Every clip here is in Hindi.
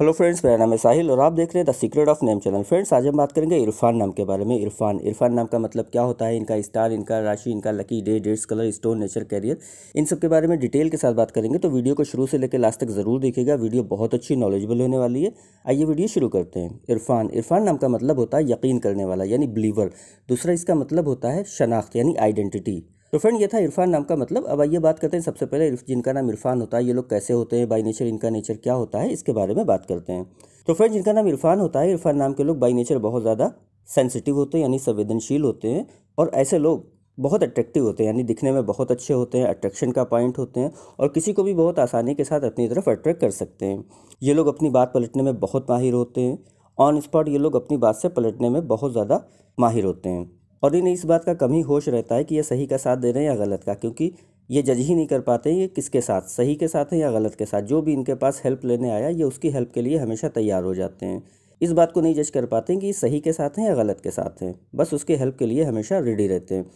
हेलो फ्रेंड्स मेरा नाम है साहिल और आप देख रहे हैं the secret of name channel friends आज हम बात करेंगे इरफान नाम के बारे में इरफान इरफान नाम का मतलब क्या होता है इनका स्टार इनका राशि इनका lucky day dates colour stone nature career इन सब के बारे में डिटेल के साथ बात करेंगे तो वीडियो को शुरू से लेकर लास्ट तक ज़रूर देखेगा वीडियो बहुत अच्छी नॉलेजेबल होने वाली है आइए वीडियो शुरू करते हैं इरफान इरफान नाम का मतलब होता है यकीन करने वाला यानी बिलीवर दूसरा इसका मतलब होता है शनाख्त यानी आइडेंटिटी तो फ्रेंड ये था इरफान नाम का मतलब अब आइए बात करते हैं सबसे पहले जिनका नाम इरफान होता है ये लोग कैसे होते हैं बाई नेचर इनका नेचर क्या होता है इसके बारे में बात करते हैं तो फ्रेंड जिनका नाम इरफान होता है इरफान नाम के लोग बाई नेचर बहुत ज़्यादा सेंसिटिव होते हैं यानी संवेदनशील होते हैं और ऐसे लोग बहुत अट्रैक्टिव होते हैं यानी दिखने में बहुत अच्छे होते हैं अट्रैक्शन का पॉइंट होते हैं और किसी को भी बहुत आसानी के साथ अपनी तरफ अट्रैक्ट कर सकते हैं ये लोग अपनी बात पलटने में बहुत माहिर होते हैं ऑन स्पॉट ये लोग अपनी बात से पलटने में बहुत ज़्यादा माहिर होते हैं और इन्हें इस बात का कम ही होश रहता है कि ये सही का साथ दे रहे हैं या गलत का क्योंकि ये जज ही नहीं कर पाते हैं ये किसके साथ सही के साथ हैं या गलत के साथ जो भी इनके पास हेल्प लेने आया ये उसकी हेल्प के लिए हमेशा तैयार हो जाते हैं इस बात को नहीं जज कर पाते हैं कि सही के साथ हैं या गलत के साथ हैं बस उसके हेल्प के लिए हमेशा रेडी रहते हैं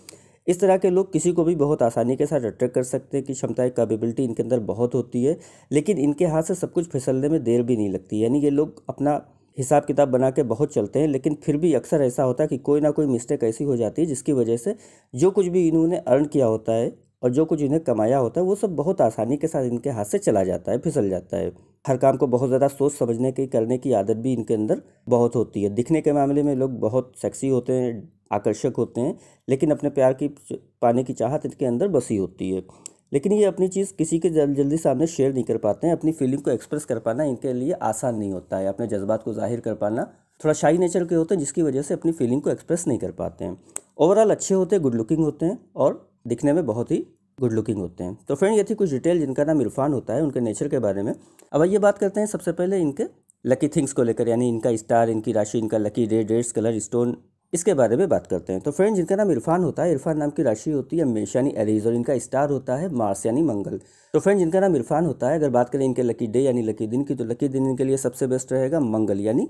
इस तरह के लोग किसी को भी बहुत आसानी के साथ अट्रैक्ट कर सकते हैं कि एक कैपेबिलिटी इनके अंदर बहुत होती है लेकिन इनके हाथ से सब कुछ फिसलने में देर भी नहीं लगती यानी ये लोग अपना हिसाब किताब बना के बहुत चलते हैं लेकिन फिर भी अक्सर ऐसा होता है कि कोई ना कोई मिस्टेक ऐसी हो जाती है जिसकी वजह से जो कुछ भी इन्होंने अर्न किया होता है और जो कुछ इन्हें कमाया होता है वो सब बहुत आसानी के साथ इनके हाथ से चला जाता है फिसल जाता है हर काम को बहुत ज़्यादा सोच समझने की करने की आदत भी इनके अंदर बहुत होती है दिखने के मामले में लोग बहुत सेक्सी होते हैं आकर्षक होते हैं लेकिन अपने प्यार की पाने की चाहत इनके अंदर बसी होती है लेकिन ये अपनी चीज़ किसी के जल्दी जल्दी सामने शेयर नहीं कर पाते हैं अपनी फीलिंग को एक्सप्रेस कर पाना इनके लिए आसान नहीं होता है अपने जज्बात को जाहिर कर पाना थोड़ा शाही नेचर के होते हैं जिसकी वजह से अपनी फीलिंग को एक्सप्रेस नहीं कर पाते हैं ओवरऑल अच्छे होते हैं गुड लुकिंग होते हैं और दिखने में बहुत ही गुड लुकिंग होते हैं तो फ्रेंड ये थी कुछ डिटेल जिनका नाम इरफान होता है उनके नेचर के बारे में अब आइए बात करते हैं सबसे पहले इनके लकी थिंग्स को लेकर यानी इनका स्टार इनकी राशि इनका lucky red reds colour stone इसके बारे में बात करते हैं तो फ्रेंड जिनका नाम इरफान होता है इरफान नाम की राशि होती है मेष यानी एरीज और इनका स्टार होता है मार्स यानी मंगल तो फ्रेंड जिनका नाम इरफान होता है अगर बात करें इनके लकी डे यानी लकी दिन की तो लकी दिन इनके लिए सबसे बेस्ट रहेगा मंगल यानी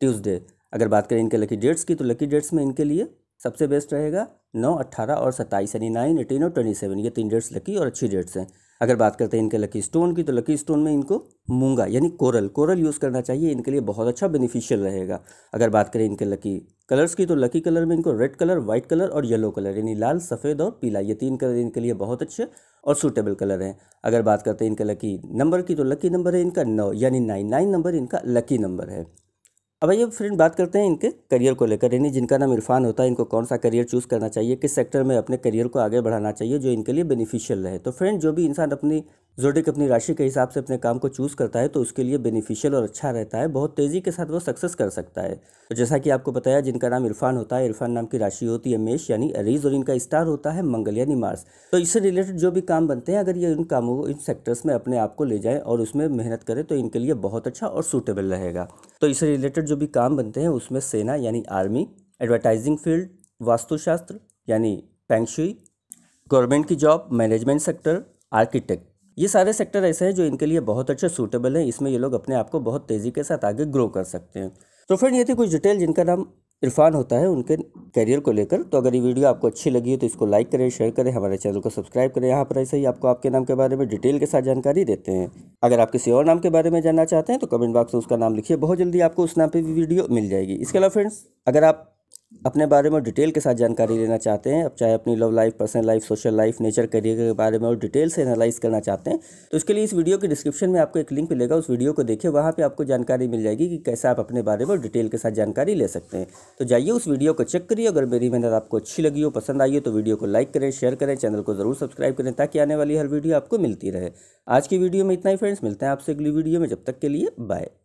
ट्यूसडे अगर बात करें इनके लकी डेट्स की तो लकी डेट्स में इनके लिए सबसे बेस्ट रहेगा नौ अट्ठारह और सत्ताईस यानी नाइन एटीन और ट्वेंटी सेवन ये तीन डेट्स लकी और अच्छी डेट्स हैं अगर बात करते हैं इनके लकी स्टोन की तो लकी स्टोन में इनको मूंगा यानी कोरल कोरल यूज़ करना चाहिए इनके लिए बहुत अच्छा बेनिफिशियल रहेगा अगर बात करें इनके लकी कलर्स की तो लकी कलर में इनको रेड कलर व्हाइट कलर और येलो कलर यानी लाल सफ़ेद और पीला ये तीन कलर इनके लिए बहुत अच्छे और सूटेबल कलर हैं अगर बात करते हैं इनके लकी नंबर की तो लकी नंबर है इनका नौ यानी नाइन नाइन नंबर इनका लकी नंबर है अब ये फ्रेंड बात करते हैं इनके करियर को लेकर यानी जिनका नाम इरफान होता है इनको कौन सा करियर चूज़ करना चाहिए किस सेक्टर में अपने करियर को आगे बढ़ाना चाहिए जो इनके लिए बेनिफिशियल रहे तो फ्रेंड जो भी इंसान अपनी जोडिक अपनी राशि के हिसाब से अपने काम को चूज़ करता है तो उसके लिए बेनिफिशियल और अच्छा रहता है बहुत तेज़ी के साथ वो सक्सेस कर सकता है तो जैसा कि आपको बताया जिनका नाम इरफान होता है इरफान नाम की राशि होती है मेष यानी अरीज और इनका स्टार होता है मंगल यानी मार्स तो इससे रिलेटेड जो भी काम बनते हैं अगर ये इन कामों को इन सेक्टर्स में अपने आप को ले जाएँ और उसमें मेहनत करें तो इनके लिए बहुत अच्छा और सूटेबल रहेगा तो इससे रिलेटेड जो भी काम बनते हैं उसमें सेना यानी आर्मी एडवर्टाइजिंग फील्ड वास्तुशास्त्र यानी फैंगशुई गवर्नमेंट की जॉब मैनेजमेंट सेक्टर आर्किटेक्ट ये सारे सेक्टर ऐसे हैं जो इनके लिए बहुत अच्छे सूटेबल हैं इसमें ये लोग अपने आप को बहुत तेज़ी के साथ आगे ग्रो कर सकते हैं तो फ्रेंड ये थी कुछ डिटेल जिनका नाम इरफान होता है उनके करियर को लेकर तो अगर ये वीडियो आपको अच्छी लगी है तो इसको लाइक करें शेयर करें हमारे चैनल को सब्सक्राइब करें यहाँ पर ऐसे ही आपको आपके नाम के बारे में डिटेल के साथ जानकारी देते हैं अगर आप किसी और नाम के बारे में जानना चाहते हैं तो कमेंट बॉक्स में उसका नाम लिखिए बहुत जल्दी आपको उस नाम पर भी वीडियो मिल जाएगी इसके अलावा फ्रेंड्स अगर आप अपने बारे में डिटेल के साथ जानकारी लेना चाहते हैं अब चाहे अपनी love life personal life social life nature career के बारे में और डिटेल से एनालाइज करना चाहते हैं तो इसके लिए इस वीडियो के डिस्क्रिप्शन में आपको एक लिंक मिलेगा उस वीडियो को देखिए वहाँ पे आपको जानकारी मिल जाएगी कि कैसे आप अपने बारे में डिटेल के साथ जानकारी ले सकते हैं तो जाइए उस वीडियो को चेक करिए अगर मेरी मेहनत आपको अच्छी लगी हो पसंद आई हो तो वीडियो को लाइक करें शेयर करें चैनल को ज़रूर सब्सक्राइब करें ताकि आने वाली हर वीडियो आपको मिलती रहे आज की वीडियो में इतना ही फ्रेंड्स मिलते हैं आपसे अगली वीडियो में जब तक के लिए बाय